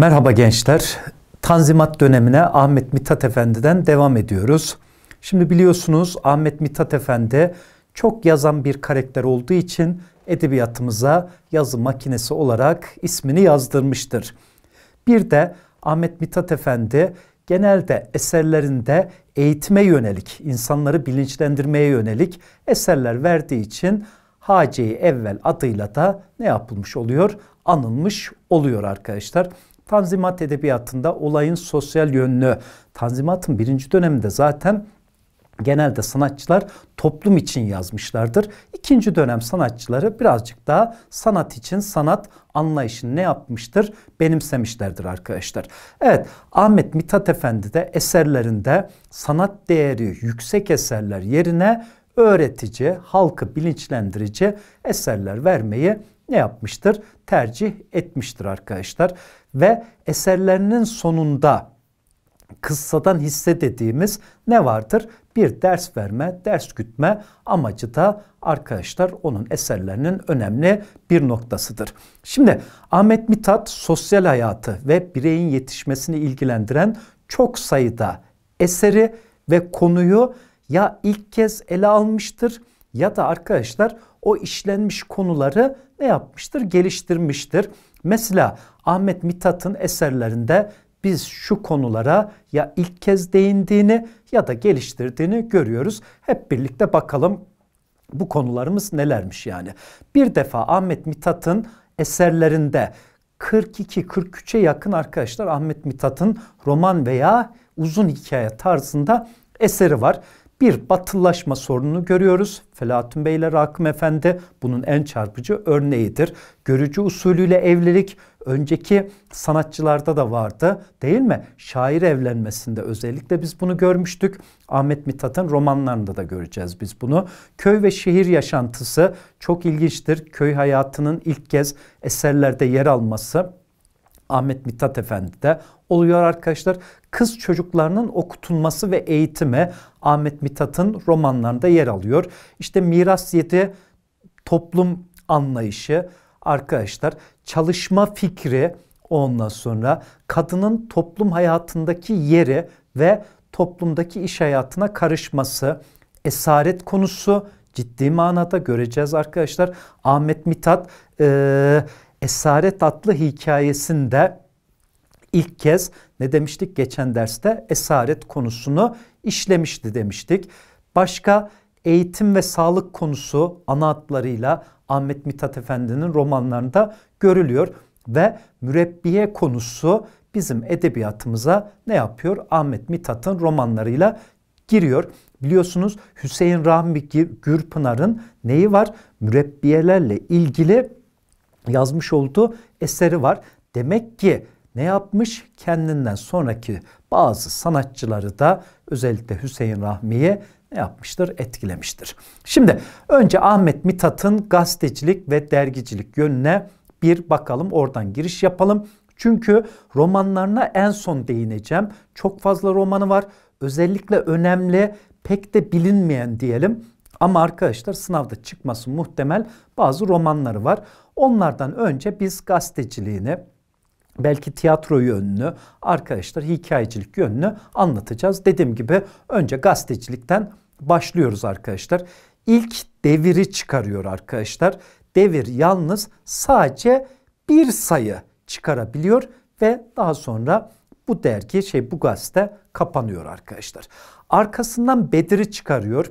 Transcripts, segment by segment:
Merhaba gençler. Tanzimat dönemine Ahmet Mithat Efendi'den devam ediyoruz. Şimdi biliyorsunuz Ahmet Mithat Efendi çok yazan bir karakter olduğu için edebiyatımıza yazı makinesi olarak ismini yazdırmıştır. Bir de Ahmet Mithat Efendi genelde eserlerinde eğitime yönelik, insanları bilinçlendirmeye yönelik eserler verdiği için hace Evvel adıyla da ne yapılmış oluyor? Anılmış oluyor arkadaşlar. Tanzimat edebiyatında olayın sosyal yönünü, Tanzimat'ın birinci döneminde zaten genelde sanatçılar toplum için yazmışlardır. İkinci dönem sanatçıları birazcık daha sanat için sanat anlayışını ne yapmıştır? Benimsemişlerdir arkadaşlar. Evet Ahmet Mithat Efendi de eserlerinde sanat değeri yüksek eserler yerine öğretici, halkı bilinçlendirici eserler vermeyi ne yapmıştır? Tercih etmiştir arkadaşlar. Ve eserlerinin sonunda kıssadan hissedediğimiz ne vardır? Bir ders verme, ders gütme amacı da arkadaşlar onun eserlerinin önemli bir noktasıdır. Şimdi Ahmet Mithat sosyal hayatı ve bireyin yetişmesini ilgilendiren çok sayıda eseri ve konuyu ya ilk kez ele almıştır ya da arkadaşlar o işlenmiş konuları ne yapmıştır? Geliştirmiştir. Mesela Ahmet Mithat'ın eserlerinde biz şu konulara ya ilk kez değindiğini ya da geliştirdiğini görüyoruz. Hep birlikte bakalım bu konularımız nelermiş yani. Bir defa Ahmet Mithat'ın eserlerinde 42-43'e yakın arkadaşlar Ahmet Mithat'ın roman veya uzun hikaye tarzında eseri var bir batılılaşma sorununu görüyoruz. Felatun Bey ile Rakım Efendi bunun en çarpıcı örneğidir. Görücü usulüyle evlilik önceki sanatçılarda da vardı değil mi? Şair evlenmesinde özellikle biz bunu görmüştük. Ahmet Mithat'ın romanlarında da göreceğiz biz bunu. Köy ve şehir yaşantısı çok ilginçtir. Köy hayatının ilk kez eserlerde yer alması Ahmet Mithat Efendi de oluyor arkadaşlar. Kız çocuklarının okutulması ve eğitimi Ahmet Mithat'ın romanlarında yer alıyor. İşte miras yedi toplum anlayışı arkadaşlar çalışma fikri ondan sonra kadının toplum hayatındaki yeri ve toplumdaki iş hayatına karışması, esaret konusu ciddi manada göreceğiz arkadaşlar. Ahmet Mithat e, Esaret adlı hikayesinde ilk kez ne demiştik geçen derste? Esaret konusunu işlemişti demiştik. Başka eğitim ve sağlık konusu ana hatlarıyla Ahmet Mithat Efendi'nin romanlarında görülüyor ve mürebbiye konusu bizim edebiyatımıza ne yapıyor? Ahmet Mithat'ın romanlarıyla giriyor. Biliyorsunuz Hüseyin Rahmi Gürpınar'ın neyi var? Mürebbiyelerle ilgili yazmış olduğu eseri var. Demek ki ne yapmış? Kendinden sonraki bazı sanatçıları da özellikle Hüseyin Rahmi'ye ne yapmıştır? Etkilemiştir. Şimdi önce Ahmet Mithat'ın gazetecilik ve dergicilik yönüne bir bakalım. Oradan giriş yapalım. Çünkü romanlarına en son değineceğim. Çok fazla romanı var. Özellikle önemli, pek de bilinmeyen diyelim ama arkadaşlar sınavda çıkması muhtemel bazı romanları var. Onlardan önce biz gazeteciliğini, belki tiyatro yönünü, arkadaşlar hikayecilik yönünü anlatacağız. Dediğim gibi önce gazetecilikten başlıyoruz arkadaşlar. İlk deviri çıkarıyor arkadaşlar. Devir yalnız sadece bir sayı çıkarabiliyor ve daha sonra bu dergi şey bu gazete kapanıyor arkadaşlar. Arkasından Bedir'i çıkarıyor.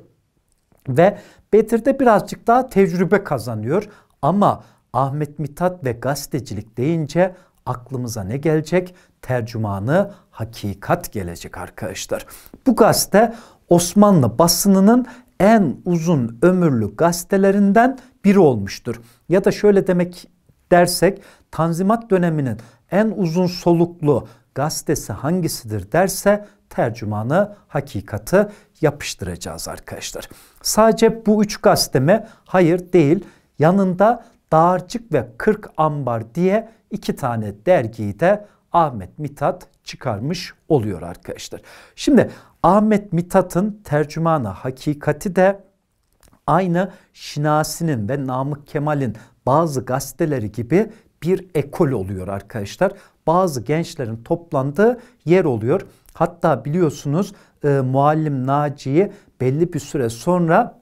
Ve de birazcık daha tecrübe kazanıyor. Ama Ahmet Mithat ve gazetecilik deyince aklımıza ne gelecek? Tercümanı hakikat gelecek arkadaşlar. Bu gazete Osmanlı basınının en uzun ömürlü gazetelerinden biri olmuştur. Ya da şöyle demek dersek Tanzimat döneminin en uzun soluklu gazetesi hangisidir derse tercümanı hakikati yapıştıracağız arkadaşlar. Sadece bu üç gazeteme hayır değil yanında Dağarcık ve Kırk Ambar diye iki tane dergiyi de Ahmet Mithat çıkarmış oluyor arkadaşlar. Şimdi Ahmet Mithat'ın tercümanı hakikati de aynı Şinasi'nin ve Namık Kemal'in bazı gazeteleri gibi bir ekol oluyor arkadaşlar. Bazı gençlerin toplandığı yer oluyor. Hatta biliyorsunuz e, muallim Naci'yi belli bir süre sonra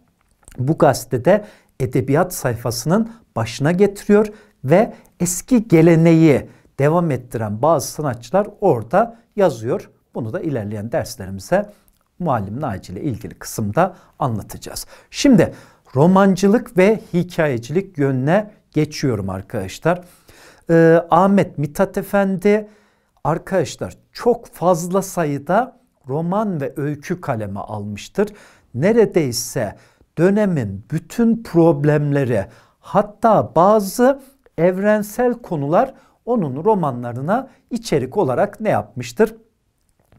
bu gazetede edebiyat sayfasının başına getiriyor ve eski geleneği devam ettiren bazı sanatçılar orada yazıyor. Bunu da ilerleyen derslerimize Muallim Naci ile ilgili kısımda anlatacağız. Şimdi romancılık ve hikayecilik yönüne geçiyorum arkadaşlar. Ee, Ahmet Mithat Efendi arkadaşlar çok fazla sayıda roman ve öykü kaleme almıştır. Neredeyse dönemin bütün problemleri hatta bazı evrensel konular onun romanlarına içerik olarak ne yapmıştır?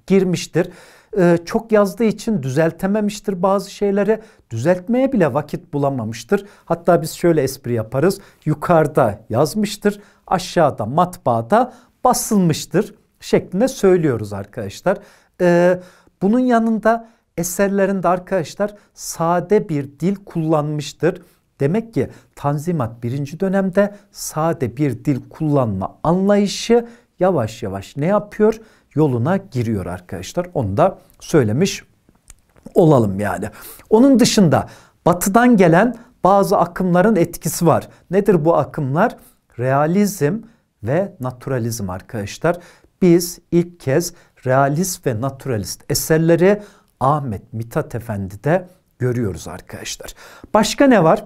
Girmiştir. Ee, çok yazdığı için düzeltememiştir bazı şeyleri. Düzeltmeye bile vakit bulamamıştır. Hatta biz şöyle espri yaparız. Yukarıda yazmıştır, aşağıda matbaada basılmıştır şeklinde söylüyoruz arkadaşlar. Ee, bunun yanında eserlerinde arkadaşlar sade bir dil kullanmıştır. Demek ki Tanzimat birinci dönemde sade bir dil kullanma anlayışı yavaş yavaş ne yapıyor? Yoluna giriyor arkadaşlar. Onu da söylemiş olalım yani. Onun dışında batıdan gelen bazı akımların etkisi var. Nedir bu akımlar? Realizm ve naturalizm arkadaşlar biz ilk kez realist ve naturalist eserleri Ahmet Mithat Efendi'de görüyoruz arkadaşlar. Başka ne var?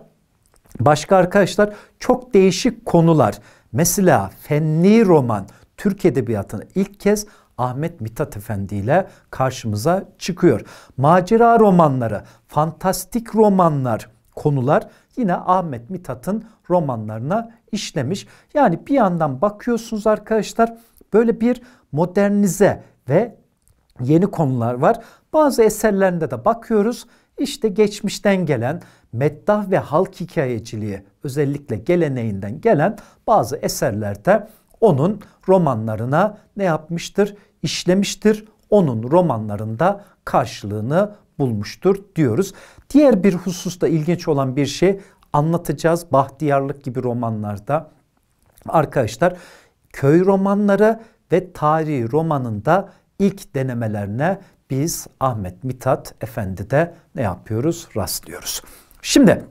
Başka arkadaşlar çok değişik konular. Mesela fenli roman Türk Edebiyatı'nı ilk kez Ahmet Mithat Efendi ile karşımıza çıkıyor. Macera romanları, fantastik romanlar, konular yine Ahmet Mithat'ın romanlarına işlemiş. Yani bir yandan bakıyorsunuz arkadaşlar Böyle bir modernize ve yeni konular var. Bazı eserlerinde de bakıyoruz. İşte geçmişten gelen meddah ve halk hikayeciliği özellikle geleneğinden gelen bazı eserlerde onun romanlarına ne yapmıştır? işlemiştir Onun romanlarında karşılığını bulmuştur diyoruz. Diğer bir hususta ilginç olan bir şey anlatacağız. Bahtiyarlık gibi romanlarda arkadaşlar köy romanları ve tarihi romanında ilk denemelerine biz Ahmet Mithat Efendi de ne yapıyoruz? Rastlıyoruz. Şimdi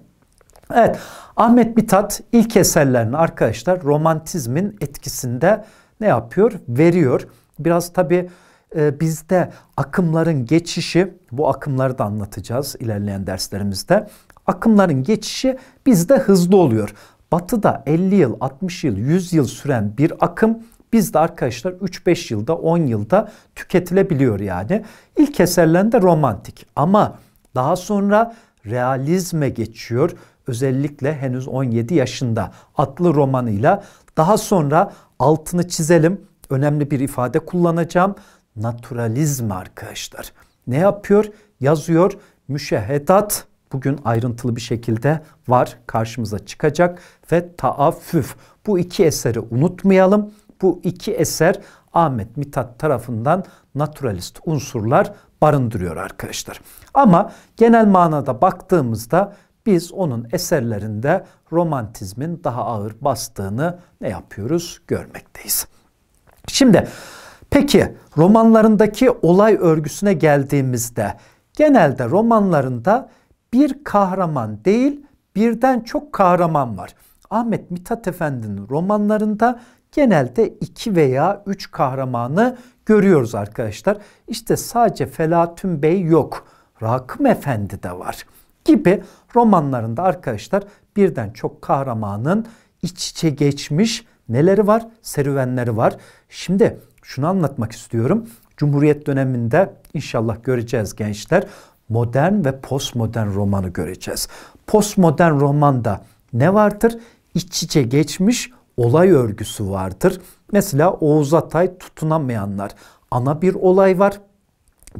evet Ahmet Mithat ilk eserlerini arkadaşlar romantizmin etkisinde ne yapıyor? Veriyor. Biraz tabi e, bizde akımların geçişi bu akımları da anlatacağız ilerleyen derslerimizde. Akımların geçişi bizde hızlı oluyor. Batı'da 50 yıl, 60 yıl, 100 yıl süren bir akım biz de arkadaşlar 3-5 yılda 10 yılda tüketilebiliyor yani. İlk eserlerinde romantik ama daha sonra realizme geçiyor. Özellikle henüz 17 yaşında adlı romanıyla. Daha sonra altını çizelim. Önemli bir ifade kullanacağım. Naturalizm arkadaşlar. Ne yapıyor? Yazıyor. Müşehedat bugün ayrıntılı bir şekilde var karşımıza çıkacak ve Taafüf. Bu iki eseri unutmayalım. Bu iki eser Ahmet Mithat tarafından naturalist unsurlar barındırıyor arkadaşlar. Ama genel manada baktığımızda biz onun eserlerinde romantizmin daha ağır bastığını ne yapıyoruz görmekteyiz. Şimdi peki romanlarındaki olay örgüsüne geldiğimizde genelde romanlarında bir kahraman değil birden çok kahraman var. Ahmet Mithat Efendi'nin romanlarında genelde iki veya üç kahramanı görüyoruz arkadaşlar. İşte sadece Felatun Bey yok. Rakım Efendi de var gibi romanlarında arkadaşlar birden çok kahramanın iç içe geçmiş neleri var? Serüvenleri var. Şimdi şunu anlatmak istiyorum. Cumhuriyet döneminde inşallah göreceğiz gençler modern ve postmodern romanı göreceğiz. Postmodern romanda ne vardır? İç içe geçmiş olay örgüsü vardır. Mesela Oğuz Atay tutunamayanlar. Ana bir olay var.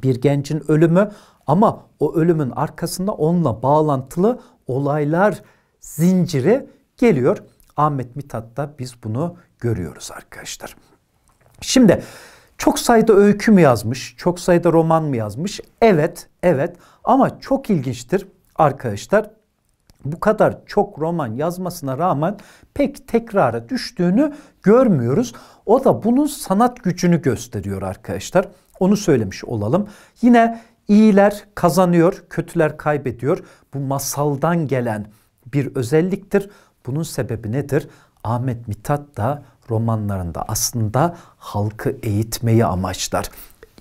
Bir gencin ölümü ama o ölümün arkasında onunla bağlantılı olaylar zinciri geliyor. Ahmet Mithat'ta biz bunu görüyoruz arkadaşlar. Şimdi çok sayıda öykü mü yazmış, çok sayıda roman mı yazmış? Evet, evet ama çok ilginçtir arkadaşlar. Bu kadar çok roman yazmasına rağmen pek tekrara düştüğünü görmüyoruz. O da bunun sanat gücünü gösteriyor arkadaşlar. Onu söylemiş olalım. Yine iyiler kazanıyor, kötüler kaybediyor. Bu masaldan gelen bir özelliktir. Bunun sebebi nedir? Ahmet Mithat da romanlarında aslında halkı eğitmeyi amaçlar.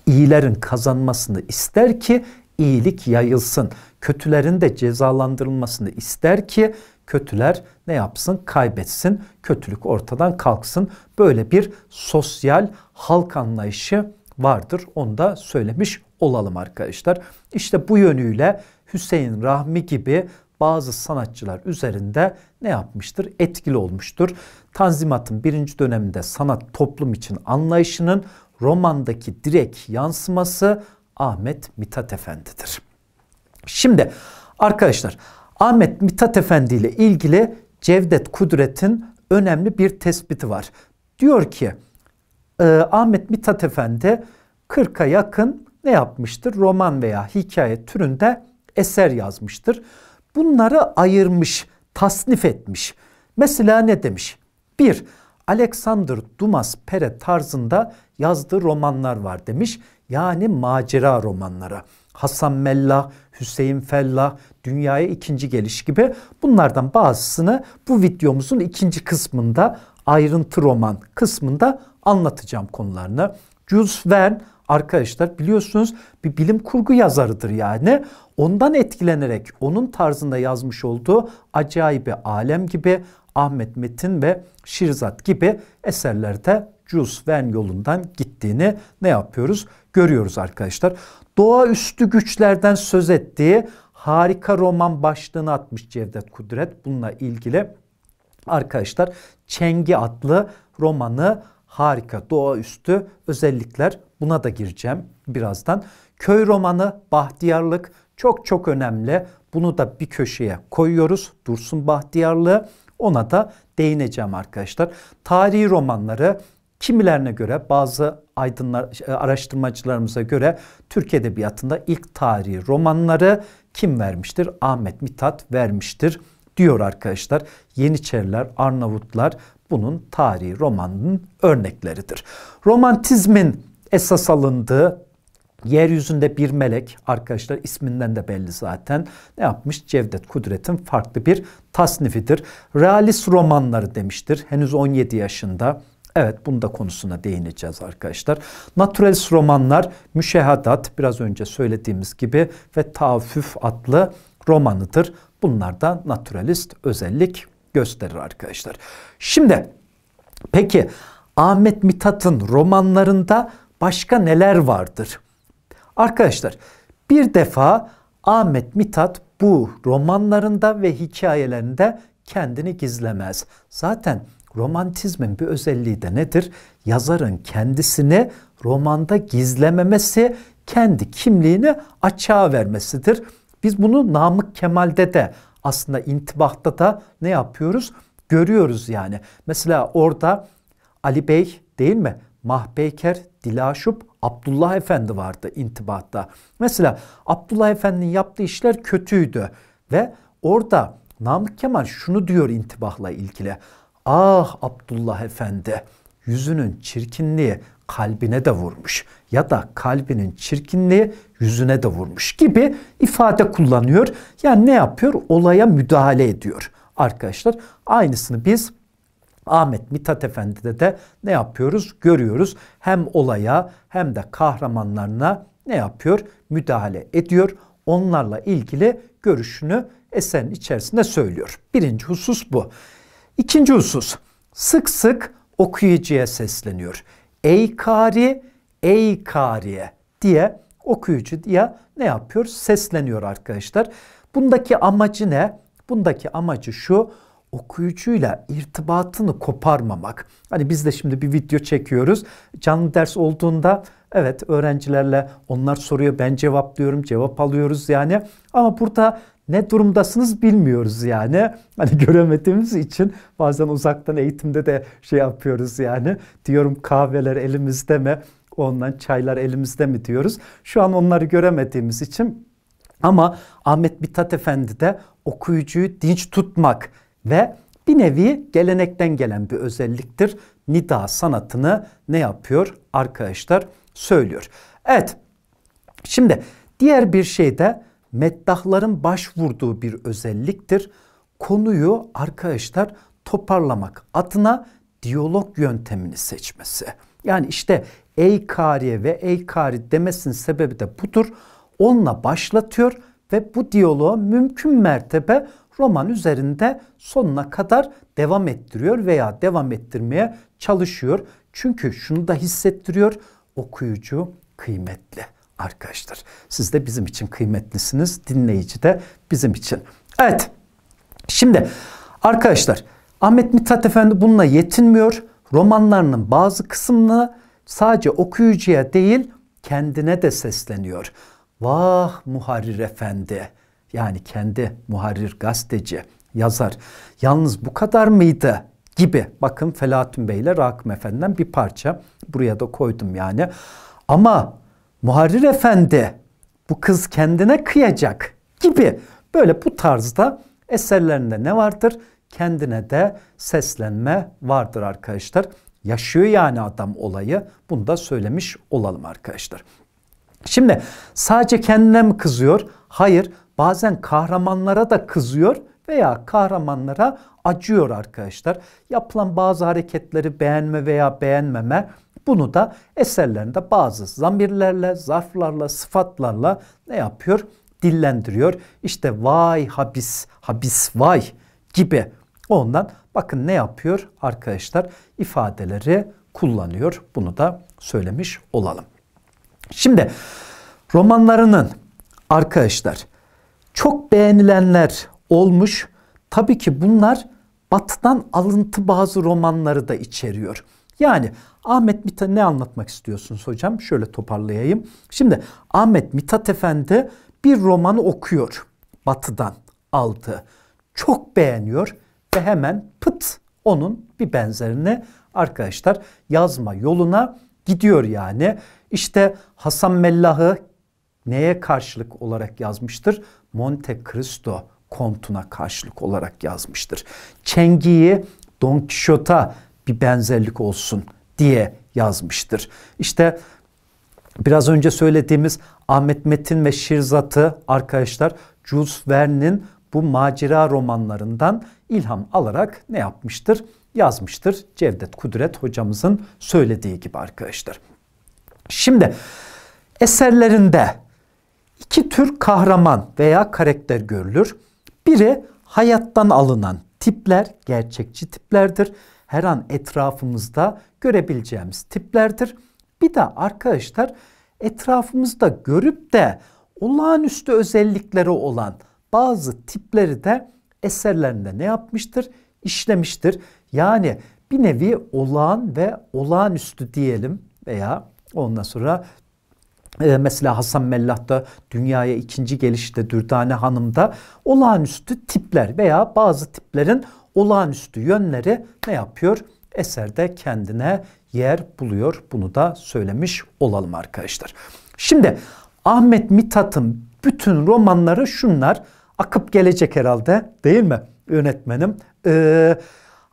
İyilerin kazanmasını ister ki iyilik yayılsın. Kötülerin de cezalandırılmasını ister ki kötüler ne yapsın? Kaybetsin, kötülük ortadan kalksın. Böyle bir sosyal halk anlayışı vardır. Onu da söylemiş olalım arkadaşlar. İşte bu yönüyle Hüseyin Rahmi gibi bazı sanatçılar üzerinde ne yapmıştır? Etkili olmuştur. Tanzimat'ın birinci döneminde sanat toplum için anlayışının romandaki direkt yansıması Ahmet Mithat Efendi'dir. Şimdi arkadaşlar Ahmet Mithat Efendi ile ilgili Cevdet Kudret'in önemli bir tespiti var. Diyor ki e, Ahmet Mithat Efendi 40'a yakın ne yapmıştır? Roman veya hikaye türünde eser yazmıştır bunları ayırmış, tasnif etmiş. Mesela ne demiş? Bir, Alexander Dumas Pere tarzında yazdığı romanlar var demiş. Yani macera romanlara. Hasan Mellah, Hüseyin Fellah, Dünyaya İkinci Geliş gibi bunlardan bazısını bu videomuzun ikinci kısmında ayrıntı roman kısmında anlatacağım konularını. Jules Verne arkadaşlar biliyorsunuz bir bilim kurgu yazarıdır yani ondan etkilenerek onun tarzında yazmış olduğu acayip Acayibe Alem gibi Ahmet Metin ve Şirzat gibi eserlerde Jules Verne yolundan gittiğini ne yapıyoruz? Görüyoruz arkadaşlar. Doğaüstü güçlerden söz ettiği harika roman başlığını atmış Cevdet Kudret. Bununla ilgili arkadaşlar Çengi adlı romanı harika doğaüstü özellikler buna da gireceğim birazdan. Köy romanı, bahtiyarlık, çok çok önemli. Bunu da bir köşeye koyuyoruz. Dursun Bahtiyarlı. Ona da değineceğim arkadaşlar. Tarihi romanları kimilerine göre bazı aydınlar e, araştırmacılarımıza göre Türk edebiyatında ilk tarihi romanları kim vermiştir? Ahmet Mithat vermiştir diyor arkadaşlar. Yeniçeriler, Arnavutlar bunun tarihi romanının örnekleridir. Romantizmin esas alındığı Yeryüzünde bir melek arkadaşlar isminden de belli zaten ne yapmış? Cevdet Kudret'in farklı bir tasnifidir. Realist romanları demiştir henüz 17 yaşında. Evet bunda konusuna değineceğiz arkadaşlar. Naturalist romanlar Müşehadat biraz önce söylediğimiz gibi ve Taafüf adlı romanıdır. Bunlar da naturalist özellik gösterir arkadaşlar. Şimdi peki Ahmet Mithat'ın romanlarında başka neler vardır? Arkadaşlar bir defa Ahmet Mithat bu romanlarında ve hikayelerinde kendini gizlemez. Zaten romantizmin bir özelliği de nedir? Yazarın kendisini romanda gizlememesi, kendi kimliğini açığa vermesidir. Biz bunu Namık Kemal'de de aslında intibahta da ne yapıyoruz? Görüyoruz yani. Mesela orada Ali Bey değil mi? Mahbeyker, Dilaşup Abdullah Efendi vardı intibatta. Mesela Abdullah Efendi'nin yaptığı işler kötüydü ve orada Namık Kemal şunu diyor intibahla ilgili. Ah Abdullah Efendi yüzünün çirkinliği kalbine de vurmuş ya da kalbinin çirkinliği yüzüne de vurmuş gibi ifade kullanıyor. Yani ne yapıyor? Olaya müdahale ediyor arkadaşlar. Aynısını biz Ahmet Mithat Efendi'de de ne yapıyoruz? Görüyoruz. Hem olaya hem de kahramanlarına ne yapıyor? Müdahale ediyor. Onlarla ilgili görüşünü eserin içerisinde söylüyor. Birinci husus bu. İkinci husus sık sık okuyucuya sesleniyor. Ey kari, ey kariye diye okuyucu diye ne yapıyor? Sesleniyor arkadaşlar. Bundaki amacı ne? Bundaki amacı şu okuyucuyla irtibatını koparmamak. Hani biz de şimdi bir video çekiyoruz. Canlı ders olduğunda evet öğrencilerle onlar soruyor ben cevaplıyorum cevap alıyoruz yani. Ama burada ne durumdasınız bilmiyoruz yani. Hani göremediğimiz için bazen uzaktan eğitimde de şey yapıyoruz yani. Diyorum kahveler elimizde mi? Ondan çaylar elimizde mi diyoruz. Şu an onları göremediğimiz için ama Ahmet Bitat Efendi de okuyucuyu dinç tutmak, ve bir nevi gelenekten gelen bir özelliktir. Nida sanatını ne yapıyor arkadaşlar? Söylüyor. Evet şimdi diğer bir şey de meddahların başvurduğu bir özelliktir. Konuyu arkadaşlar toparlamak adına diyalog yöntemini seçmesi. Yani işte ey kariye ve ey kari demesinin sebebi de budur. Onunla başlatıyor ve bu diyaloğa mümkün mertebe roman üzerinde sonuna kadar devam ettiriyor veya devam ettirmeye çalışıyor. Çünkü şunu da hissettiriyor okuyucu kıymetli arkadaşlar. Siz de bizim için kıymetlisiniz, dinleyici de bizim için. Evet. Şimdi arkadaşlar Ahmet Mithat Efendi bununla yetinmiyor. Romanlarının bazı kısmını sadece okuyucuya değil kendine de sesleniyor. Vah Muharrir Efendi yani kendi muharrir gazeteci, yazar. Yalnız bu kadar mıydı gibi bakın Felahattin Bey ile Rakım Efendi'den bir parça buraya da koydum yani. Ama Muharrir Efendi bu kız kendine kıyacak gibi böyle bu tarzda eserlerinde ne vardır? Kendine de seslenme vardır arkadaşlar. Yaşıyor yani adam olayı. Bunu da söylemiş olalım arkadaşlar. Şimdi sadece kendine mi kızıyor? Hayır bazen kahramanlara da kızıyor veya kahramanlara acıyor arkadaşlar. Yapılan bazı hareketleri beğenme veya beğenmeme bunu da eserlerinde bazı zamirlerle, zarflarla, sıfatlarla ne yapıyor? Dillendiriyor. İşte vay habis, habis vay gibi. Ondan bakın ne yapıyor arkadaşlar? ifadeleri kullanıyor. Bunu da söylemiş olalım. Şimdi romanlarının arkadaşlar çok beğenilenler olmuş. Tabii ki bunlar batıdan alıntı bazı romanları da içeriyor. Yani Ahmet Mithat ne anlatmak istiyorsunuz hocam? Şöyle toparlayayım. Şimdi Ahmet Mithat Efendi bir romanı okuyor. Batı'dan aldı. Çok beğeniyor ve hemen pıt onun bir benzerini arkadaşlar yazma yoluna gidiyor yani. İşte Hasan Mellah'ı neye karşılık olarak yazmıştır? Monte Cristo kontuna karşılık olarak yazmıştır. Çengi'yi Don Quixote'a bir benzerlik olsun diye yazmıştır. İşte biraz önce söylediğimiz Ahmet Metin ve Şirzat'ı arkadaşlar Jules Verne'in bu macera romanlarından ilham alarak ne yapmıştır? Yazmıştır Cevdet Kudret hocamızın söylediği gibi arkadaşlar. Şimdi eserlerinde İki tür kahraman veya karakter görülür. Biri hayattan alınan tipler, gerçekçi tiplerdir. Her an etrafımızda görebileceğimiz tiplerdir. Bir de arkadaşlar etrafımızda görüp de olağanüstü özellikleri olan bazı tipleri de eserlerinde ne yapmıştır? İşlemiştir. Yani bir nevi olağan ve olağanüstü diyelim veya ondan sonra ee, mesela Hasan Mellat'ta dünyaya ikinci gelişte Dürdane Hanım'da olağanüstü tipler veya bazı tiplerin olağanüstü yönleri ne yapıyor? Eserde kendine yer buluyor. Bunu da söylemiş olalım arkadaşlar. Şimdi Ahmet Mithat'ın bütün romanları şunlar. Akıp gelecek herhalde değil mi yönetmenim? Ee,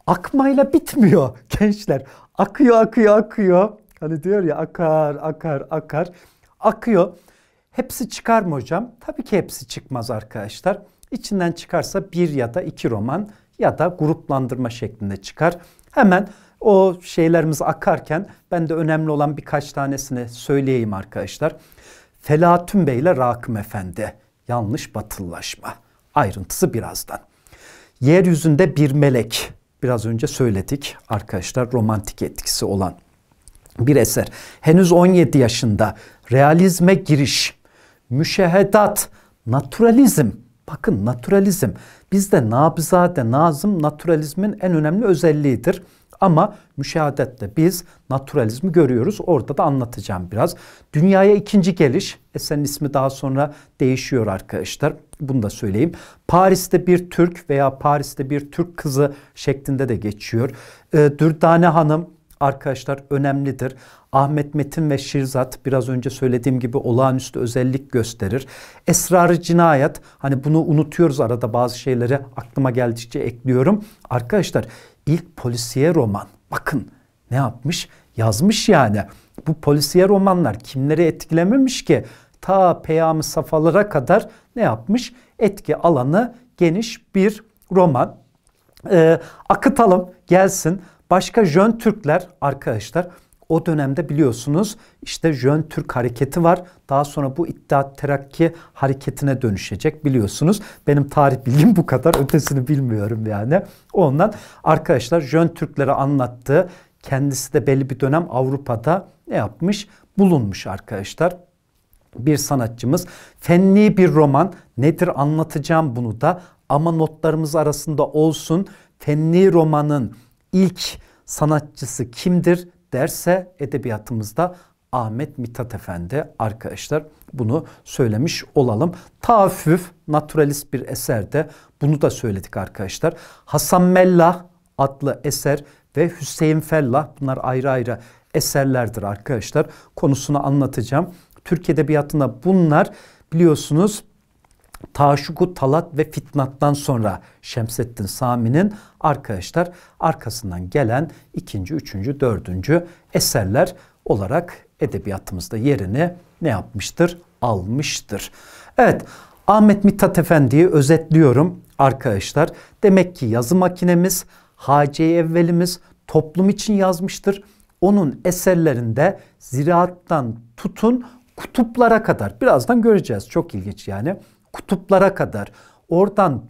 akmayla bitmiyor gençler. Akıyor akıyor akıyor. Hani diyor ya akar akar akar akıyor. Hepsi çıkar mı hocam? Tabii ki hepsi çıkmaz arkadaşlar. İçinden çıkarsa bir ya da iki roman ya da gruplandırma şeklinde çıkar. Hemen o şeylerimiz akarken ben de önemli olan birkaç tanesini söyleyeyim arkadaşlar. Felahattin Bey ile Rakım Efendi. Yanlış batıllaşma. Ayrıntısı birazdan. Yeryüzünde bir melek. Biraz önce söyledik arkadaşlar romantik etkisi olan bir eser. Henüz 17 yaşında realizme giriş, müşehedat, naturalizm. Bakın naturalizm bizde Nabizade Nazım naturalizmin en önemli özelliğidir. Ama müşahedetle biz naturalizmi görüyoruz. Orada da anlatacağım biraz. Dünyaya ikinci geliş. Eserin ismi daha sonra değişiyor arkadaşlar. Bunu da söyleyeyim. Paris'te bir Türk veya Paris'te bir Türk kızı şeklinde de geçiyor. Ee, Dürdane Hanım arkadaşlar önemlidir. Ahmet Metin ve Şirzat biraz önce söylediğim gibi olağanüstü özellik gösterir. Esrarı cinayet hani bunu unutuyoruz arada bazı şeyleri aklıma geldikçe ekliyorum. Arkadaşlar ilk polisiye roman bakın ne yapmış yazmış yani. Bu polisiye romanlar kimleri etkilememiş ki? Ta Peyami Safalara kadar ne yapmış? Etki alanı geniş bir roman. Ee, akıtalım gelsin. Başka Jön Türkler arkadaşlar o dönemde biliyorsunuz işte Jön Türk hareketi var. Daha sonra bu İttihat Terakki hareketine dönüşecek biliyorsunuz. Benim tarih bilgim bu kadar. Ötesini bilmiyorum yani. Ondan arkadaşlar Jön Türklere anlattığı kendisi de belli bir dönem Avrupa'da ne yapmış? Bulunmuş arkadaşlar bir sanatçımız. Fenli bir roman nedir anlatacağım bunu da ama notlarımız arasında olsun. Fenli romanın ilk sanatçısı kimdir derse edebiyatımızda Ahmet Mithat Efendi arkadaşlar bunu söylemiş olalım. Taafüf naturalist bir eserde bunu da söyledik arkadaşlar. Hasan Mellah adlı eser ve Hüseyin Fellah bunlar ayrı ayrı eserlerdir arkadaşlar. Konusunu anlatacağım. Türk Edebiyatı'nda bunlar biliyorsunuz Taşuku Talat ve Fitnat'tan sonra Şemsettin Sami'nin arkadaşlar arkasından gelen ikinci, üçüncü, dördüncü eserler olarak edebiyatımızda yerini ne yapmıştır? Almıştır. Evet Ahmet Mithat Efendi'yi özetliyorum arkadaşlar. Demek ki yazı makinemiz, Hacı Evvelimiz toplum için yazmıştır. Onun eserlerinde ziraattan tutun kutuplara kadar birazdan göreceğiz. Çok ilginç yani kutuplara kadar. Oradan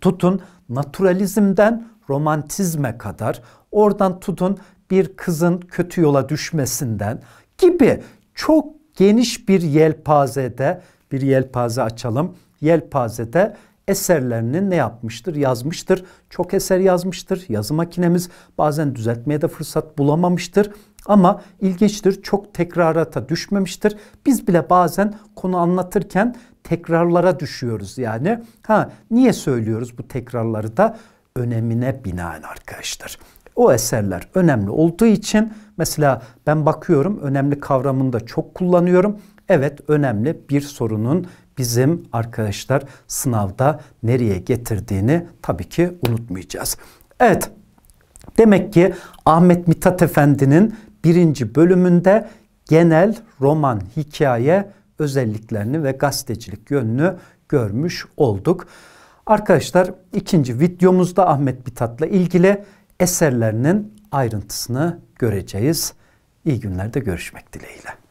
tutun naturalizmden romantizme kadar. Oradan tutun bir kızın kötü yola düşmesinden gibi çok geniş bir yelpazede bir yelpaze açalım. Yelpazede eserlerini ne yapmıştır? Yazmıştır. Çok eser yazmıştır. Yazı makinemiz bazen düzeltmeye de fırsat bulamamıştır. Ama ilginçtir. Çok tekrarata düşmemiştir. Biz bile bazen konu anlatırken tekrarlara düşüyoruz yani. Ha niye söylüyoruz bu tekrarları da? Önemine binaen arkadaşlar. O eserler önemli olduğu için mesela ben bakıyorum önemli kavramını da çok kullanıyorum. Evet önemli bir sorunun bizim arkadaşlar sınavda nereye getirdiğini tabii ki unutmayacağız. Evet demek ki Ahmet Mithat Efendi'nin birinci bölümünde genel roman hikaye özelliklerini ve gazetecilik yönünü görmüş olduk. Arkadaşlar ikinci videomuzda Ahmet Bitat'la ilgili eserlerinin ayrıntısını göreceğiz. İyi günlerde görüşmek dileğiyle.